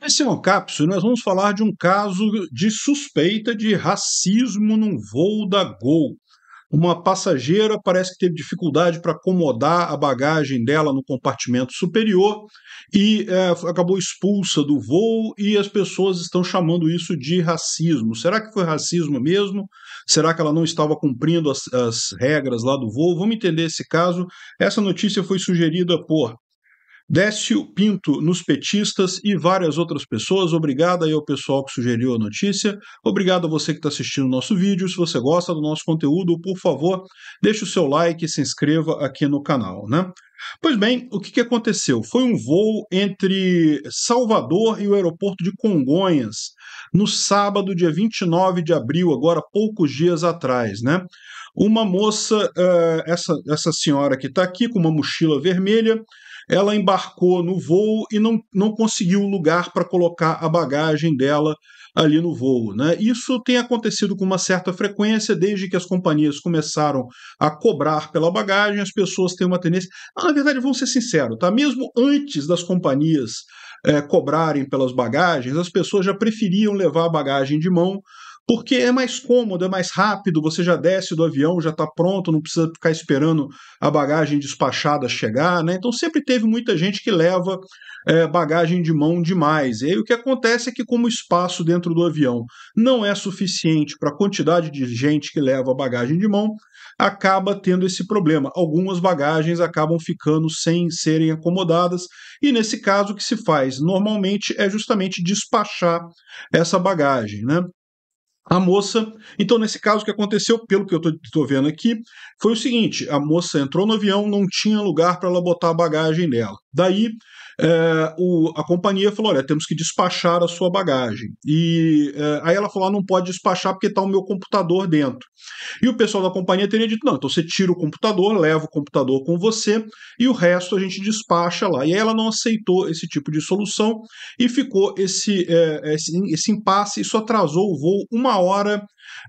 Nesse Ancapso, é nós vamos falar de um caso de suspeita de racismo num voo da Gol. Uma passageira parece que teve dificuldade para acomodar a bagagem dela no compartimento superior e é, acabou expulsa do voo e as pessoas estão chamando isso de racismo. Será que foi racismo mesmo? Será que ela não estava cumprindo as, as regras lá do voo? Vamos entender esse caso. Essa notícia foi sugerida por Décio Pinto nos Petistas e várias outras pessoas. Obrigado aí ao pessoal que sugeriu a notícia. Obrigado a você que está assistindo o nosso vídeo. Se você gosta do nosso conteúdo, por favor, deixe o seu like e se inscreva aqui no canal, né? Pois bem, o que, que aconteceu? Foi um voo entre Salvador e o aeroporto de Congonhas, no sábado, dia 29 de abril, agora poucos dias atrás, né? Uma moça, uh, essa, essa senhora que está aqui com uma mochila vermelha, ela embarcou no voo e não, não conseguiu lugar para colocar a bagagem dela ali no voo. Né? Isso tem acontecido com uma certa frequência desde que as companhias começaram a cobrar pela bagagem, as pessoas têm uma tendência. Ah, na verdade, vamos ser sinceros, tá? mesmo antes das companhias é, cobrarem pelas bagagens, as pessoas já preferiam levar a bagagem de mão porque é mais cômodo, é mais rápido, você já desce do avião, já está pronto, não precisa ficar esperando a bagagem despachada chegar, né? Então sempre teve muita gente que leva é, bagagem de mão demais. E aí o que acontece é que, como o espaço dentro do avião não é suficiente para a quantidade de gente que leva bagagem de mão, acaba tendo esse problema. Algumas bagagens acabam ficando sem serem acomodadas, e nesse caso o que se faz normalmente é justamente despachar essa bagagem, né? A moça, então nesse caso o que aconteceu, pelo que eu estou vendo aqui, foi o seguinte: a moça entrou no avião, não tinha lugar para ela botar a bagagem dela. Daí é, o, a companhia falou: olha, temos que despachar a sua bagagem. E é, aí ela falou: ah, não pode despachar porque está o meu computador dentro. E o pessoal da companhia teria dito: não, então você tira o computador, leva o computador com você e o resto a gente despacha lá. E aí ela não aceitou esse tipo de solução e ficou esse, é, esse, esse, impasse. Isso atrasou o voo uma hora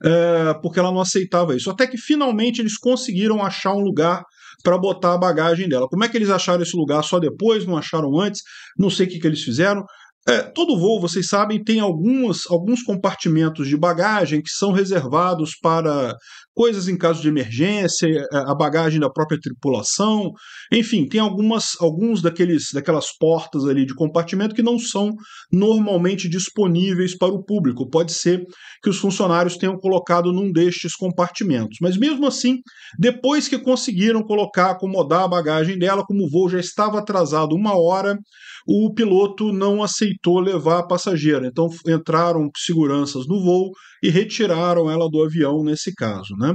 é, porque ela não aceitava isso. Até que finalmente eles conseguiram achar um lugar para botar a bagagem dela. Como é que eles acharam esse lugar só depois, não acharam antes, não sei o que, que eles fizeram, é, todo voo, vocês sabem, tem algumas, alguns compartimentos de bagagem que são reservados para coisas em caso de emergência, é, a bagagem da própria tripulação, enfim, tem algumas, alguns daqueles, daquelas portas ali de compartimento que não são normalmente disponíveis para o público. Pode ser que os funcionários tenham colocado num destes compartimentos, mas mesmo assim, depois que conseguiram colocar, acomodar a bagagem dela, como o voo já estava atrasado uma hora, o piloto não aceitou aceitou levar a passageira. Então entraram seguranças no voo e retiraram ela do avião nesse caso. Né?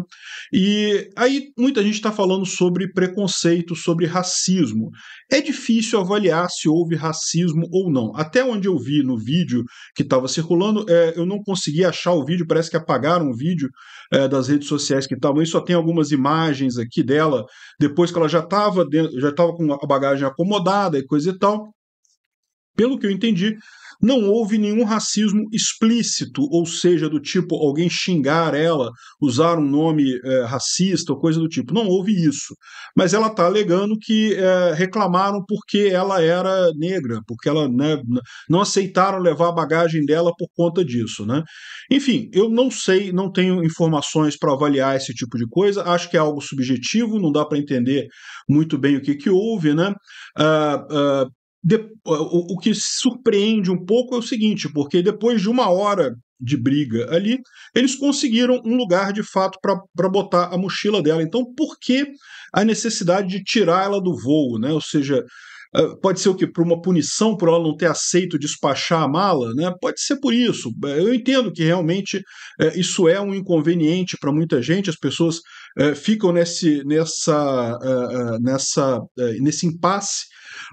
E aí muita gente está falando sobre preconceito, sobre racismo. É difícil avaliar se houve racismo ou não. Até onde eu vi no vídeo que estava circulando, é, eu não consegui achar o vídeo, parece que apagaram o vídeo é, das redes sociais que estavam aí, só tem algumas imagens aqui dela, depois que ela já estava já estava com a bagagem acomodada e coisa e tal. Pelo que eu entendi, não houve nenhum racismo explícito, ou seja, do tipo alguém xingar ela, usar um nome é, racista ou coisa do tipo. Não houve isso. Mas ela está alegando que é, reclamaram porque ela era negra, porque ela né, não aceitaram levar a bagagem dela por conta disso. Né? Enfim, eu não sei, não tenho informações para avaliar esse tipo de coisa. Acho que é algo subjetivo, não dá para entender muito bem o que, que houve. Né? Uh, uh, de, o, o que surpreende um pouco é o seguinte, porque depois de uma hora de briga ali, eles conseguiram um lugar de fato para botar a mochila dela. Então, por que a necessidade de tirá-la do voo? Né? Ou seja, ah, pode ser o que? Por uma punição por ela não ter aceito despachar a mala? Né? Pode ser por isso. É, eu entendo que realmente é, isso é um inconveniente para muita gente, as pessoas é, ficam nesse, nessa, ah, ah, nessa, é, nesse impasse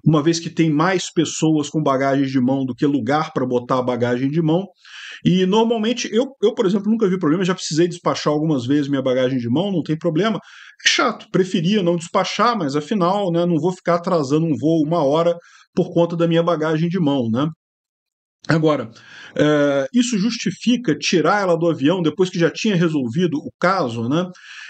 uma vez que tem mais pessoas com bagagem de mão do que lugar para botar a bagagem de mão. E normalmente, eu, eu, por exemplo, nunca vi problema, já precisei despachar algumas vezes minha bagagem de mão, não tem problema. É chato, preferia não despachar, mas afinal, né, não vou ficar atrasando um voo uma hora por conta da minha bagagem de mão, né? Agora, é, isso justifica tirar ela do avião depois que já tinha resolvido o caso, né?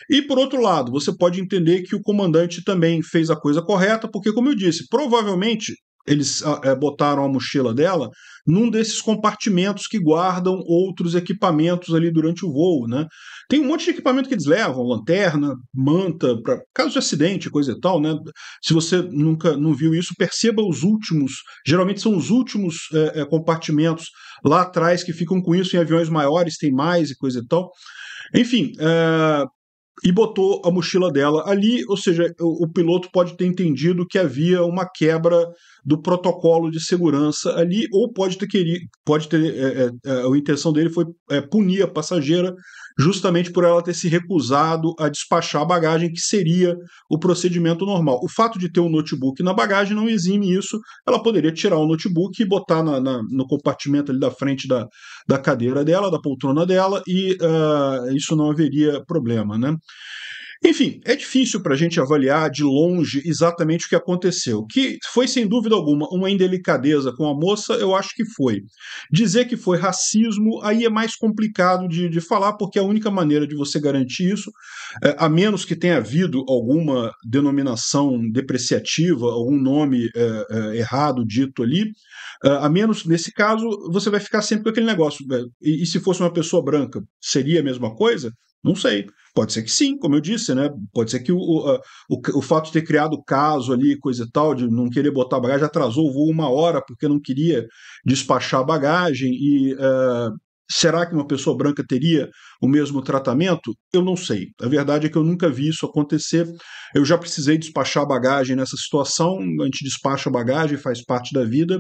E por outro lado, você pode entender que o comandante também fez a coisa correta, porque, como eu disse, provavelmente eles ah, é, botaram a mochila dela num desses compartimentos que guardam outros equipamentos ali durante o voo, né? Tem um monte de equipamento que eles levam, lanterna, manta, para caso de acidente, coisa e tal, né? Se você nunca não viu isso, perceba os últimos, geralmente são os últimos é, é, compartimentos lá atrás que ficam com isso em aviões maiores, tem mais e coisa e tal. Enfim, é, e botou a mochila dela ali, ou seja, o, o, piloto pode ter entendido que havia uma quebra do protocolo de segurança ali, ou pode ter querido, pode ter, é, é, é, a intenção dele foi é, punir a passageira justamente por ela ter se recusado a despachar a bagagem, que seria o procedimento normal. O fato de ter um notebook na bagagem não exime isso, ela poderia tirar o notebook e botar na, na, no compartimento ali da frente da, da cadeira dela, da poltrona dela, e uh, isso não haveria problema, né? Enfim, é difícil para a gente avaliar de longe exatamente o que aconteceu. Que foi, sem dúvida alguma, uma indelicadeza com a moça, eu acho que foi. Dizer que foi racismo, aí é mais complicado de, de falar, porque a única maneira de você garantir isso, é, a menos que tenha havido alguma denominação depreciativa, algum nome é, é, errado dito ali, é, a menos, nesse caso, você vai ficar sempre com aquele negócio. Né? E, e se fosse uma pessoa branca, seria a mesma coisa? Não sei. Pode ser que sim, como eu disse, né? Pode ser que o, o, o, o fato de ter criado o caso ali, coisa e tal, de não querer botar bagagem, atrasou o voo uma hora porque não queria despachar a bagagem. E uh, será que uma pessoa branca teria o mesmo tratamento? Eu não sei. A verdade é que eu nunca vi isso acontecer. Eu já precisei despachar a bagagem nessa situação. A gente despacha a bagagem, faz parte da vida.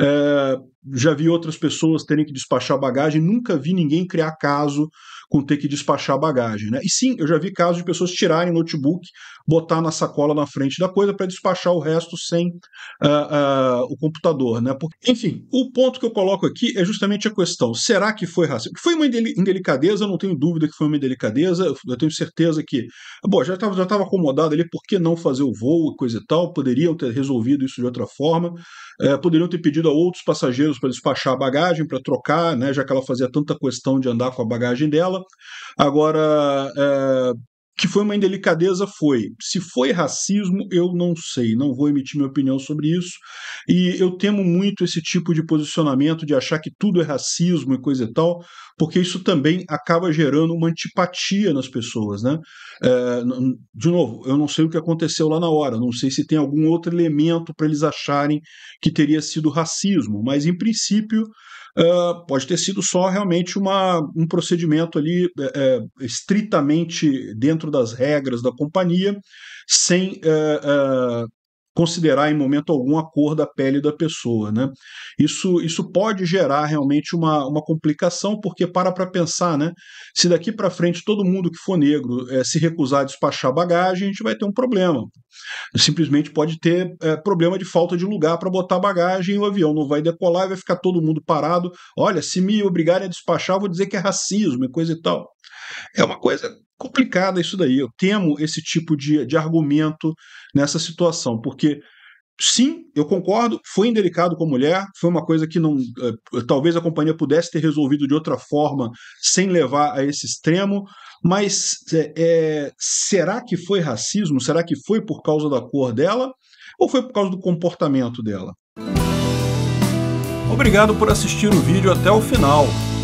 Uh, já vi outras pessoas terem que despachar a bagagem. Nunca vi ninguém criar caso com ter que despachar a bagagem. Né? E sim, eu já vi casos de pessoas tirarem notebook, botar na sacola na frente da coisa para despachar o resto sem uh, uh, o computador. Né? Porque, enfim, o ponto que eu coloco aqui é justamente a questão: será que foi racismo? Foi uma indelicadeza, eu não tenho dúvida que foi uma indelicadeza, eu tenho certeza que. Bom, já estava já tava acomodado ali, por que não fazer o voo e coisa e tal? Poderiam ter resolvido isso de outra forma, eh, poderiam ter pedido a outros passageiros para despachar a bagagem, para trocar, né, já que ela fazia tanta questão de andar com a bagagem dela dela. Agora, é, que foi uma indelicadeza, foi. Se foi racismo, eu não sei, não vou emitir minha opinião sobre isso. E eu temo muito esse tipo de posicionamento de achar que tudo é racismo e coisa e tal, porque isso também acaba gerando uma antipatia nas pessoas, né? É, de novo, eu não sei o que aconteceu lá na hora, não sei se tem algum outro elemento para eles acharem que teria sido racismo, mas em princípio ah, pode ter sido só realmente uma, um procedimento ali é, estritamente dentro das regras da companhia, sem eh, considerar em momento algum a cor da pele da pessoa. Né? Isso, isso pode gerar realmente uma, uma complicação, porque para para pensar, né? se daqui para frente todo mundo que for negro é, se recusar a despachar bagagem, a gente vai ter um problema. Simplesmente pode ter é, problema de falta de lugar para botar bagagem, o avião não vai decolar e vai ficar todo mundo parado. Olha, se me obrigarem a despachar, vou dizer que é racismo e coisa e tal. É uma coisa complicada isso daí. Eu temo esse tipo de, de argumento nessa situação, porque sim, eu concordo, foi indelicado com a mulher, foi uma coisa que não, eh, talvez a companhia pudesse ter resolvido de outra forma, sem levar a esse extremo, mas é, será que foi racismo? Será que foi por causa da cor dela? Ou foi por causa do comportamento dela? Obrigado por assistir o vídeo até o final.